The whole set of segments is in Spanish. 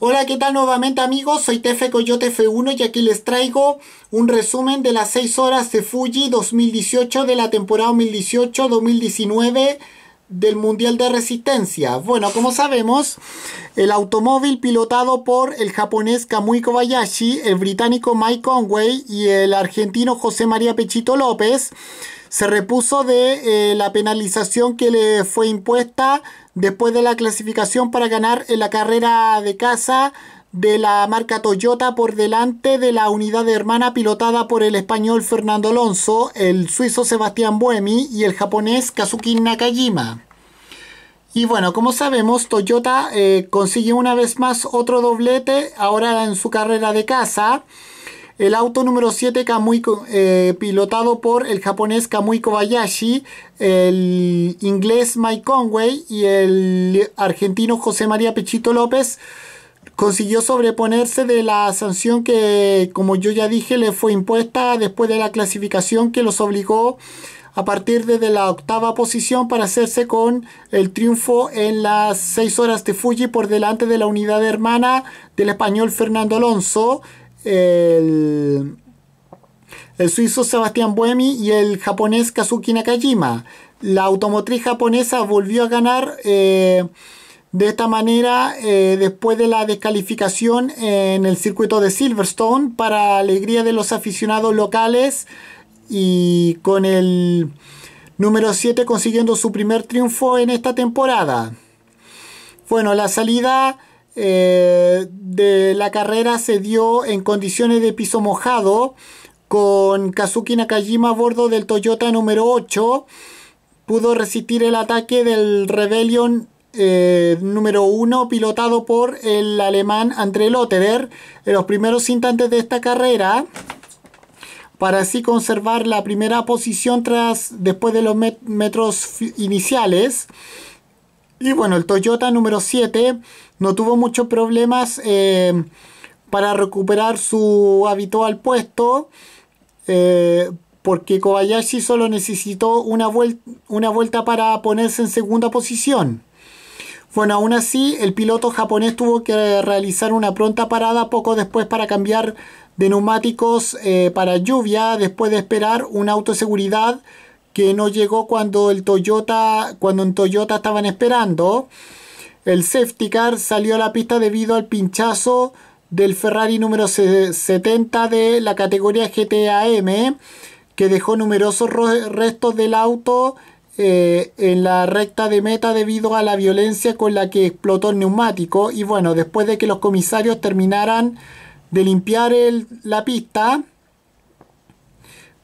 Hola, ¿qué tal nuevamente amigos? Soy Tefe Coyote F1 y aquí les traigo un resumen de las 6 horas de Fuji 2018 de la temporada 2018-2019 del Mundial de Resistencia. Bueno, como sabemos, el automóvil pilotado por el japonés Kamui Kobayashi, el británico Mike Conway y el argentino José María Pechito López se repuso de eh, la penalización que le fue impuesta después de la clasificación para ganar en la carrera de casa de la marca Toyota por delante de la unidad de hermana pilotada por el español Fernando Alonso, el suizo Sebastián Buemi y el japonés Kazuki Nakajima. Y bueno, como sabemos, Toyota eh, consigue una vez más otro doblete ahora en su carrera de casa. El auto número 7, Kamui, eh, pilotado por el japonés Kamui Kobayashi, el inglés Mike Conway y el argentino José María Pechito López, consiguió sobreponerse de la sanción que, como yo ya dije, le fue impuesta después de la clasificación que los obligó a partir de la octava posición para hacerse con el triunfo en las 6 horas de Fuji por delante de la unidad hermana del español Fernando Alonso el, suizo Sebastián Buemi y el japonés Kazuki Nakajima. La automotriz japonesa volvió a ganar eh, de esta manera eh, después de la descalificación en el circuito de Silverstone para alegría de los aficionados locales y con el número 7 consiguiendo su primer triunfo en esta temporada. Bueno, la salida eh, de la carrera se dio en condiciones de piso mojado con Kazuki Nakajima a bordo del Toyota número 8. Pudo resistir el ataque del Rebellion eh, número 1 pilotado por el alemán André Lotterer en los primeros instantes de esta carrera para así conservar la primera posición tras después de los metros iniciales. Y bueno, el Toyota número 7 no tuvo muchos problemas eh, para recuperar su habitual puesto. Eh, porque Kobayashi solo necesitó una, una vuelta para ponerse en segunda posición. Bueno, aún así, el piloto japonés tuvo que realizar una pronta parada poco después para cambiar de neumáticos eh, para lluvia, después de esperar una autoseguridad que no llegó cuando el Toyota, cuando en Toyota estaban esperando. El safety car salió a la pista debido al pinchazo del Ferrari número 70 de la categoría GTAM, que dejó numerosos restos del auto eh, en la recta de meta debido a la violencia con la que explotó el neumático. Y bueno, después de que los comisarios terminaran de limpiar la pista,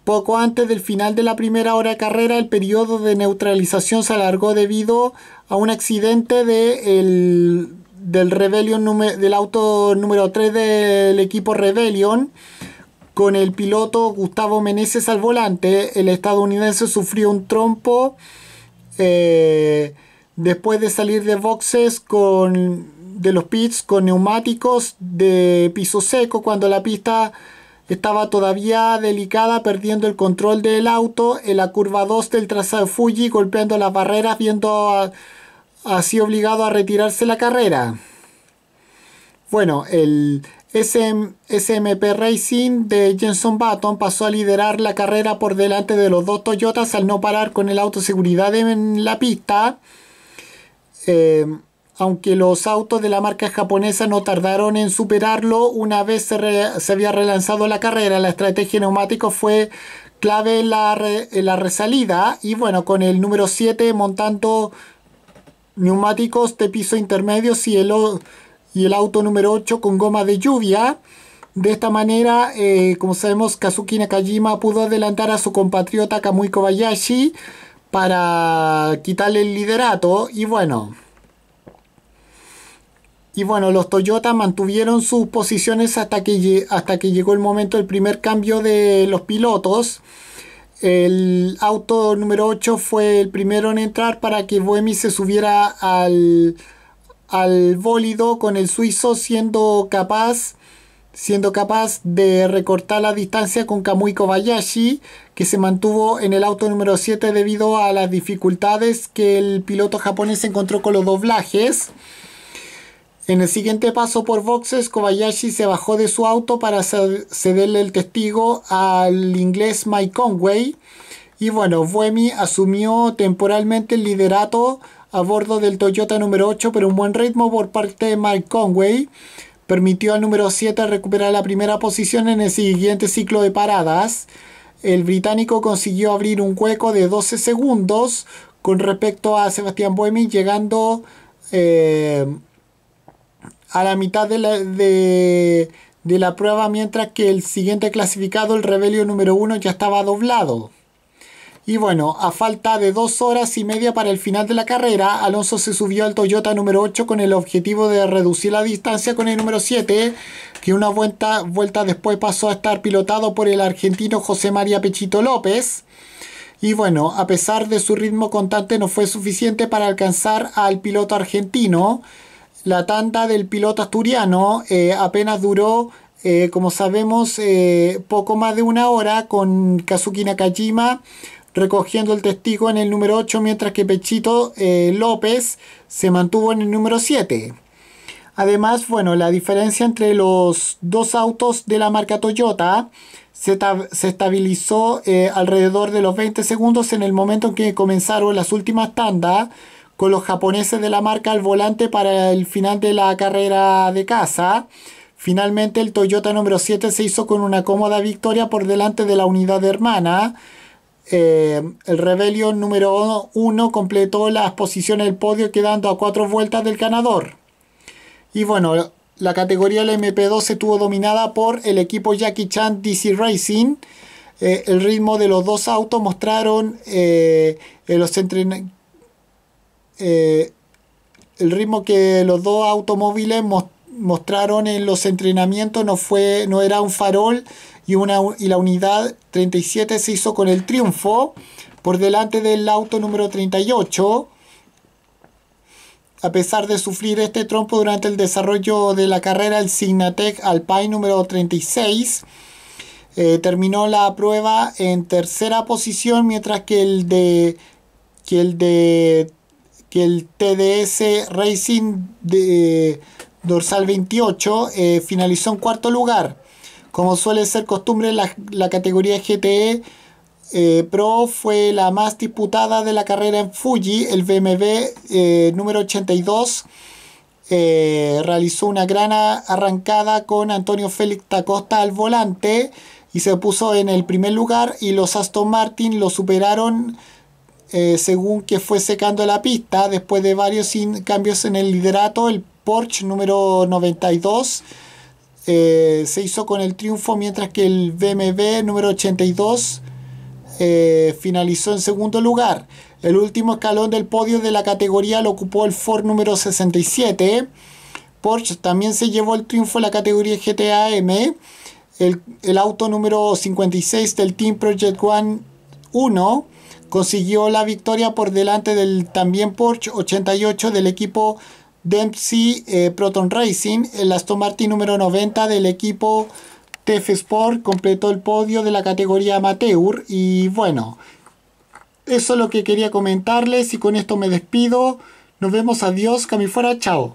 poco antes del final de la primera hora de carrera, el periodo de neutralización se alargó debido a un accidente de del, del auto número 3 del equipo Rebellion con el piloto Gustavo Meneses al volante. El estadounidense sufrió un trompo eh, después de salir de boxes con, de los pits con neumáticos de piso seco cuando la pista estaba todavía delicada perdiendo el control del auto en la curva 2 del trazado Fuji golpeando las barreras viendo así obligado a retirarse la carrera. Bueno, el SMP Racing de Jenson Button pasó a liderar la carrera por delante de los dos Toyotas al no parar con el autoseguridad en la pista. Eh, aunque los autos de la marca japonesa no tardaron en superarlo una vez se, había relanzado la carrera. La estrategia de neumáticos fue clave en la, resalida y bueno, con el número 7 montando neumáticos de piso intermedio, y el, y el auto número 8 con goma de lluvia. De esta manera, eh, como sabemos, Kazuki Nakajima pudo adelantar a su compatriota Kamui Kobayashi para quitarle el liderato y bueno, y bueno, los Toyota mantuvieron sus posiciones hasta que, hasta que llegó el momento del primer cambio de los pilotos. El auto número 8 fue el primero en entrar para que Boemi se subiera al, al bólido con el suizo siendo capaz siendo capaz de recortar la distancia con Kamui Kobayashi, que se mantuvo en el auto número 7 debido a las dificultades que el piloto japonés encontró con los doblajes. En el siguiente paso por boxes, Kobayashi se bajó de su auto para cederle el testigo al inglés Mike Conway. Y bueno, Buemi asumió temporalmente el liderato a bordo del Toyota número 8, pero un buen ritmo por parte de Mike Conway permitió al número 7 recuperar la primera posición en el siguiente ciclo de paradas. El británico consiguió abrir un hueco de 12 segundos con respecto a Sebastián Buemi, llegando eh, a la mitad de la, prueba, mientras que el siguiente clasificado, el rebelio número 1, ya estaba doblado. Y bueno, a falta de dos horas y media para el final de la carrera, Alonso se subió al Toyota número 8 con el objetivo de reducir la distancia con el número 7, que una vuelta, vuelta después pasó a estar pilotado por el argentino José María Pechito López. Y bueno, a pesar de su ritmo constante no fue suficiente para alcanzar al piloto argentino, la tanda del piloto asturiano eh, apenas duró, eh, como sabemos, eh, poco más de una hora con Kazuki Nakajima recogiendo el testigo en el número 8, mientras que Pechito López se mantuvo en el número 7. Además, bueno, la diferencia entre los dos autos de la marca Toyota se, se estabilizó alrededor de los 20 segundos en el momento en que comenzaron las últimas tandas, con los japoneses de la marca al volante para el final de la carrera de casa. Finalmente el Toyota número 7 se hizo con una cómoda victoria por delante de la unidad hermana. Eh, el Rebellion número 1 completó las posiciones del podio quedando a cuatro vueltas del ganador. Y bueno, la categoría del MP2 se tuvo dominada por el equipo Jackie Chan DC Racing. Eh, el ritmo de los dos autos mostraron eh, los entrenamientos eh, el ritmo que los dos automóviles mostraron en los entrenamientos no, fue, no era un farol y, una, y la unidad 37 se hizo con el triunfo por delante del auto número 38 a pesar de sufrir este trompo durante el desarrollo de la carrera, el Signatec Alpine número 36 eh, terminó la prueba en tercera posición, mientras que el de, que el de que el TDS Racing de eh, dorsal 28 eh, finalizó en cuarto lugar. Como suele ser costumbre, la, categoría GTE eh, Pro fue la más disputada de la carrera en Fuji. El BMW número 82 realizó una gran arrancada con Antonio Félix Tacosta al volante y se puso en el primer lugar y los Aston Martin lo superaron eh, según que fue secando la pista, después de varios cambios en el liderato, el Porsche número 92 eh, se hizo con el triunfo, mientras que el BMW número 82 eh, finalizó en segundo lugar. El último escalón del podio de la categoría lo ocupó el Ford número 67. Porsche también se llevó el triunfo en la categoría GTAM. El, el auto número 56 del Team Project One 1 consiguió la victoria por delante del también Porsche 88 del equipo Dempsey eh, Proton Racing, el Aston Martin número 90 del equipo TF Sport completó el podio de la categoría amateur y bueno, eso es lo que quería comentarles y con esto me despido, nos vemos, adiós, camifuera, chao.